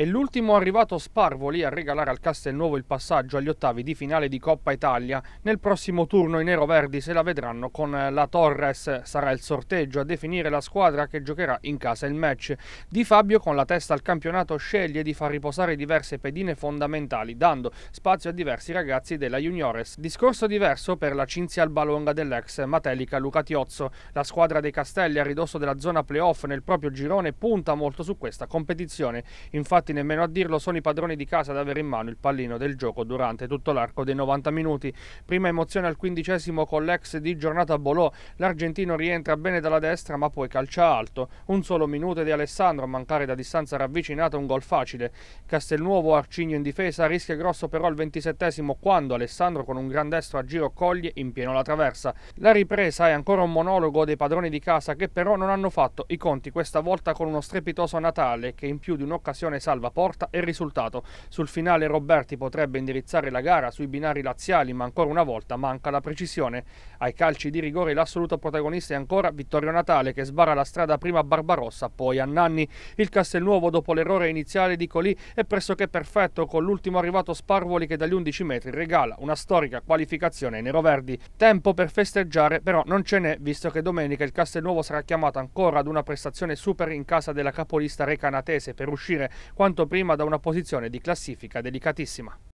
È l'ultimo arrivato Sparvoli a regalare al Castelnuovo il passaggio agli ottavi di finale di Coppa Italia. Nel prossimo turno i neroverdi se la vedranno con la Torres. Sarà il sorteggio a definire la squadra che giocherà in casa il match. Di Fabio con la testa al campionato sceglie di far riposare diverse pedine fondamentali, dando spazio a diversi ragazzi della Juniores. Discorso diverso per la Cinzia Albalonga dell'ex Matelica Luca Tiozzo. La squadra dei Castelli a ridosso della zona playoff nel proprio girone punta molto su questa competizione. Infatti infatti nemmeno a dirlo sono i padroni di casa ad avere in mano il pallino del gioco durante tutto l'arco dei 90 minuti. Prima emozione al quindicesimo con l'ex di giornata Bolò, l'argentino rientra bene dalla destra ma poi calcia alto, un solo minuto di Alessandro a mancare da distanza ravvicinata un gol facile. Castelnuovo Arcigno in difesa rischia grosso però al ventisettesimo quando Alessandro con un gran destro a giro coglie in pieno la traversa. La ripresa è ancora un monologo dei padroni di casa che però non hanno fatto i conti questa volta con uno strepitoso Natale che in più di un'occasione salva salva porta e risultato. Sul finale Roberti potrebbe indirizzare la gara sui binari laziali, ma ancora una volta manca la precisione. Ai calci di rigore l'assoluto protagonista è ancora Vittorio Natale che sbarra la strada prima a Barbarossa, poi a Nanni. Il Castelnuovo dopo l'errore iniziale di Colì è pressoché perfetto con l'ultimo arrivato Sparvoli che dagli 11 metri regala una storica qualificazione ai neroverdi. Tempo per festeggiare però non ce n'è visto che domenica il Castelnuovo sarà chiamato ancora ad una prestazione super in casa della capolista recanatese per uscire quando quanto prima da una posizione di classifica delicatissima.